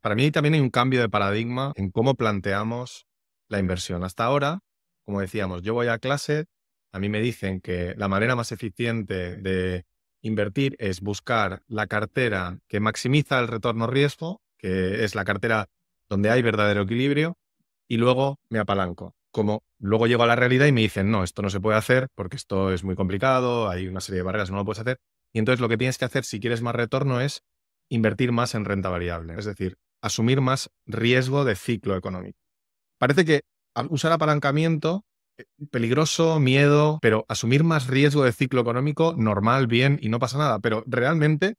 Para mí también hay un cambio de paradigma en cómo planteamos la inversión. Hasta ahora, como decíamos, yo voy a clase, a mí me dicen que la manera más eficiente de invertir es buscar la cartera que maximiza el retorno riesgo, que es la cartera donde hay verdadero equilibrio, y luego me apalanco. Como luego llego a la realidad y me dicen, no, esto no se puede hacer porque esto es muy complicado, hay una serie de barreras, no lo puedes hacer. Y entonces lo que tienes que hacer si quieres más retorno es invertir más en renta variable. Es decir, asumir más riesgo de ciclo económico. Parece que usar apalancamiento, eh, peligroso, miedo, pero asumir más riesgo de ciclo económico, normal, bien y no pasa nada. Pero realmente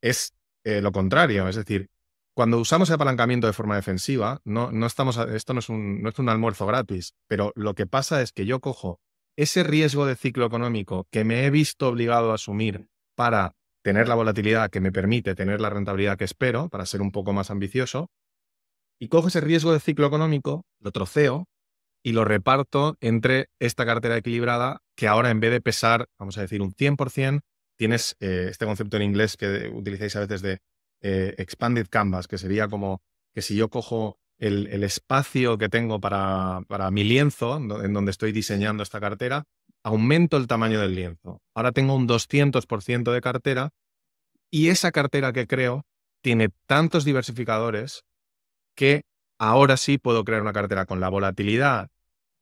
es eh, lo contrario. Es decir, cuando usamos el apalancamiento de forma defensiva, no, no estamos, esto no es, un, no es un almuerzo gratis, pero lo que pasa es que yo cojo ese riesgo de ciclo económico que me he visto obligado a asumir para tener la volatilidad que me permite tener la rentabilidad que espero para ser un poco más ambicioso, y cojo ese riesgo de ciclo económico, lo troceo y lo reparto entre esta cartera equilibrada que ahora en vez de pesar, vamos a decir, un 100%, tienes eh, este concepto en inglés que utilizáis a veces de eh, expanded canvas, que sería como que si yo cojo el, espacio que tengo para, para mi lienzo, en donde estoy diseñando esta cartera, aumento el tamaño del lienzo. Ahora tengo un 200% de cartera y esa cartera que creo tiene tantos diversificadores que ahora sí puedo crear una cartera con la volatilidad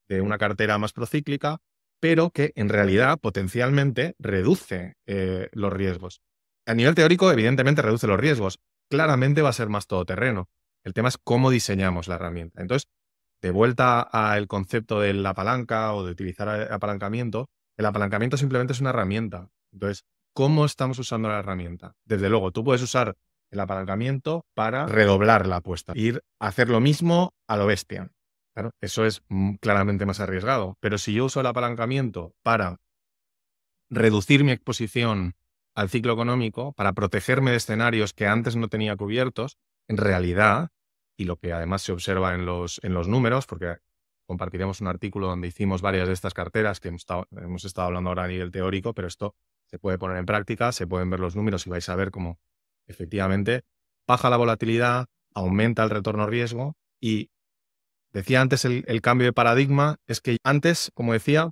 de una cartera más procíclica, pero que en realidad potencialmente reduce eh, los riesgos. A nivel teórico, evidentemente reduce los riesgos. Claramente va a ser más todoterreno. El tema es cómo diseñamos la herramienta. Entonces, de vuelta al concepto de la palanca o de utilizar apalancamiento, el apalancamiento simplemente es una herramienta. Entonces, cómo estamos usando la herramienta. Desde luego, tú puedes usar el apalancamiento para redoblar la apuesta, ir a hacer lo mismo a lo bestia. Claro, eso es claramente más arriesgado. Pero si yo uso el apalancamiento para reducir mi exposición al ciclo económico, para protegerme de escenarios que antes no tenía cubiertos, en realidad, y lo que además se observa en los, en los números, porque compartiremos un artículo donde hicimos varias de estas carteras que hemos estado, hemos estado hablando ahora a nivel teórico, pero esto se puede poner en práctica, se pueden ver los números y vais a ver cómo efectivamente baja la volatilidad, aumenta el retorno riesgo y decía antes el, el cambio de paradigma, es que antes, como decía,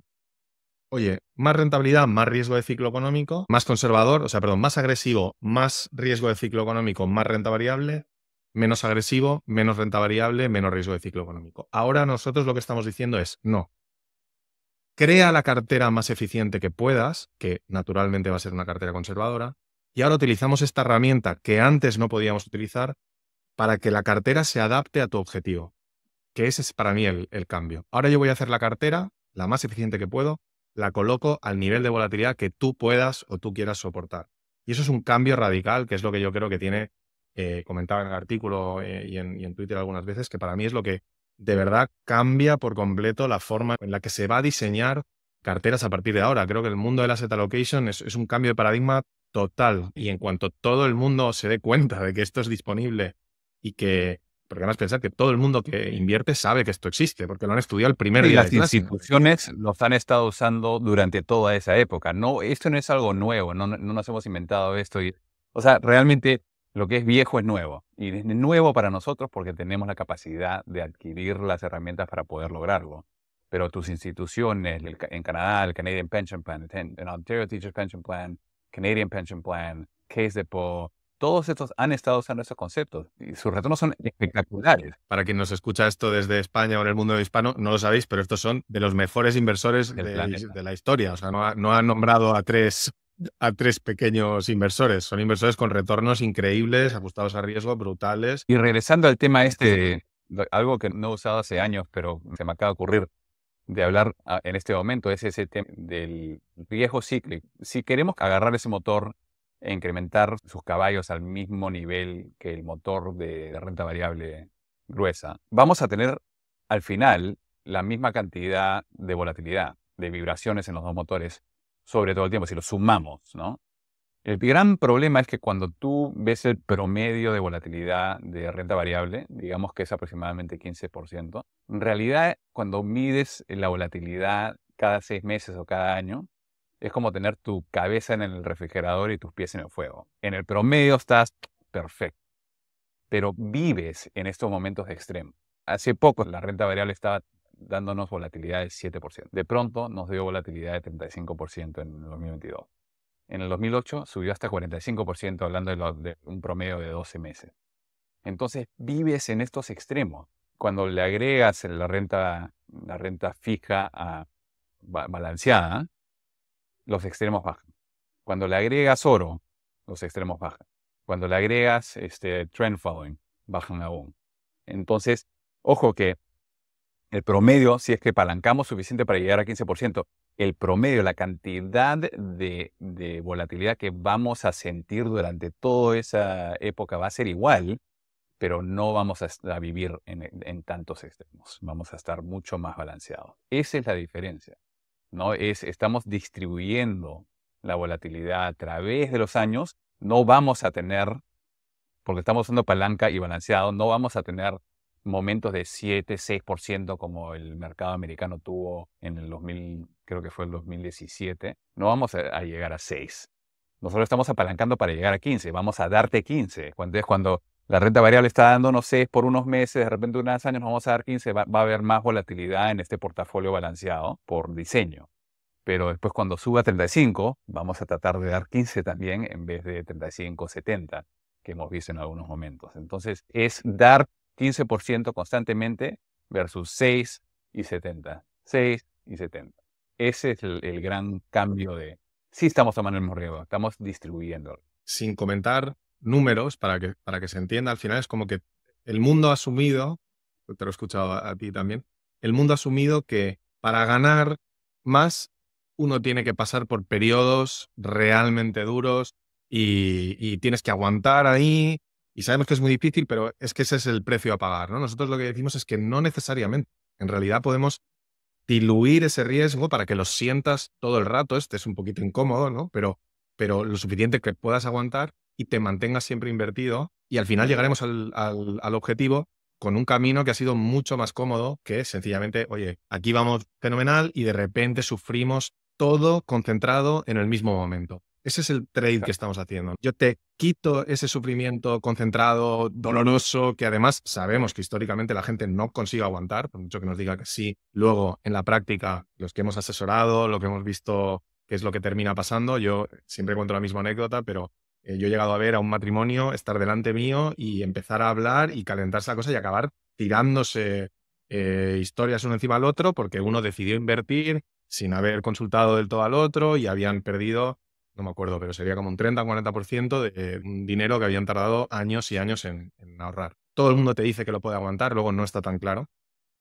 oye, más rentabilidad, más riesgo de ciclo económico, más conservador, o sea, perdón, más agresivo, más riesgo de ciclo económico, más renta variable, menos agresivo, menos renta variable, menos riesgo de ciclo económico. Ahora nosotros lo que estamos diciendo es, no, crea la cartera más eficiente que puedas, que naturalmente va a ser una cartera conservadora, y ahora utilizamos esta herramienta que antes no podíamos utilizar para que la cartera se adapte a tu objetivo, que ese es para mí el, cambio. Ahora yo voy a hacer la cartera, la más eficiente que puedo, la coloco al nivel de volatilidad que tú puedas o tú quieras soportar. Y eso es un cambio radical, que es lo que yo creo que tiene, eh, comentaba en el artículo eh, y en Twitter algunas veces, que para mí es lo que de verdad cambia por completo la forma en la que se va a diseñar carteras a partir de ahora. Creo que el mundo la asset allocation es, es un cambio de paradigma total y en cuanto todo el mundo se dé cuenta de que esto es disponible y que porque además pensar que todo el mundo que invierte sabe que esto existe, porque lo han estudiado el primer día. Y las instituciones los han estado usando durante toda esa época. No, esto no es algo nuevo, no, nos hemos inventado esto. o sea, realmente lo que es viejo es nuevo. Y es nuevo para nosotros porque tenemos la capacidad de adquirir las herramientas para poder lograrlo. Pero tus instituciones, en Canadá, el Canadian Pension Plan, el Ontario Teachers Pension Plan, Canadian Pension Plan, Case Depot, todos estos han estado usando esos conceptos y sus retornos son espectaculares. Para quien nos escucha esto desde España o en el mundo hispano, no lo sabéis, pero estos son de los mejores inversores de, la historia. O sea, no han nombrado a tres a tres pequeños inversores. Son inversores con retornos increíbles, ajustados a riesgo, brutales. Y regresando al tema este, este algo que no he usado hace años, pero se me acaba de ocurrir de hablar ah, en este momento, es ese tema del riesgo cíclico. Si queremos agarrar ese motor e incrementar sus caballos al mismo nivel que el motor de renta variable gruesa, vamos a tener al final la misma cantidad de volatilidad, de vibraciones en los dos motores sobre todo el tiempo, si lo sumamos, ¿no? El gran problema es que cuando tú ves el promedio de volatilidad de renta variable, digamos que es aproximadamente 15%, en realidad cuando mides la volatilidad cada seis meses o cada año, es como tener tu cabeza en el refrigerador y tus pies en el fuego. En el promedio estás perfecto, pero vives en estos momentos extremo Hace poco la renta variable estaba dándonos volatilidad del 7%. De pronto nos dio volatilidad de 35% en el 2022. En el 2008 subió hasta 45%, hablando de, un promedio de 12 meses. Entonces vives en estos extremos. Cuando le agregas la renta, la renta fija a, balanceada, los extremos bajan. Cuando le agregas oro, los extremos bajan. Cuando le agregas este, trend following, bajan aún. Entonces, ojo que el promedio, si es que palancamos suficiente para llegar a 15%, el promedio, la cantidad de, volatilidad que vamos a sentir durante toda esa época va a ser igual, pero no vamos a, vivir en, tantos extremos. Vamos a estar mucho más balanceados. Esa es la diferencia. ¿no? Es, estamos distribuyendo la volatilidad a través de los años. No vamos a tener, porque estamos usando palanca y balanceado, no vamos a tener momentos de 7, 6% como el mercado americano tuvo en el 2000, creo que fue el 2017, no vamos a, llegar a 6. Nosotros estamos apalancando para llegar a 15, vamos a darte 15. Cuando cuando la renta variable está dando, no sé, por unos meses, de repente unos años nos vamos a dar 15, va, va a haber más volatilidad en este portafolio balanceado por diseño pero después cuando suba a 35, vamos a tratar de dar 15 también en vez de 35, 70, que hemos visto en algunos momentos. Entonces, es dar 15% constantemente versus 6 y 70. 6 y 70. Ese es el, gran cambio de... Sí estamos tomando el mismo estamos distribuyendo. Sin comentar números, para que, para que se entienda, al final es como que el mundo ha asumido, te lo he escuchado a, ti también, el mundo ha asumido que para ganar más uno tiene que pasar por periodos realmente duros y, y, tienes que aguantar ahí y sabemos que es muy difícil, pero es que ese es el precio a pagar. ¿no? Nosotros lo que decimos es que no necesariamente. En realidad podemos diluir ese riesgo para que lo sientas todo el rato. Este es un poquito incómodo, ¿no? Pero, pero lo suficiente que puedas aguantar y te mantengas siempre invertido. Y al final llegaremos al, al objetivo con un camino que ha sido mucho más cómodo que sencillamente, oye, aquí vamos fenomenal y de repente sufrimos todo concentrado en el mismo momento. Ese es el trade que estamos haciendo. Yo te quito ese sufrimiento concentrado, doloroso, que además sabemos que históricamente la gente no consigue aguantar, por mucho que nos diga que sí. Luego, en la práctica, los que hemos asesorado, lo que hemos visto que es lo que termina pasando, yo siempre cuento la misma anécdota, pero eh, yo he llegado a ver a un matrimonio estar delante mío y empezar a hablar y calentarse la cosa y acabar tirándose eh, historias uno encima al otro porque uno decidió invertir sin haber consultado del todo al otro y habían perdido no me acuerdo, pero sería como un 30-40% de eh, dinero que habían tardado años y años en, en ahorrar. Todo el mundo te dice que lo puede aguantar, luego no está tan claro.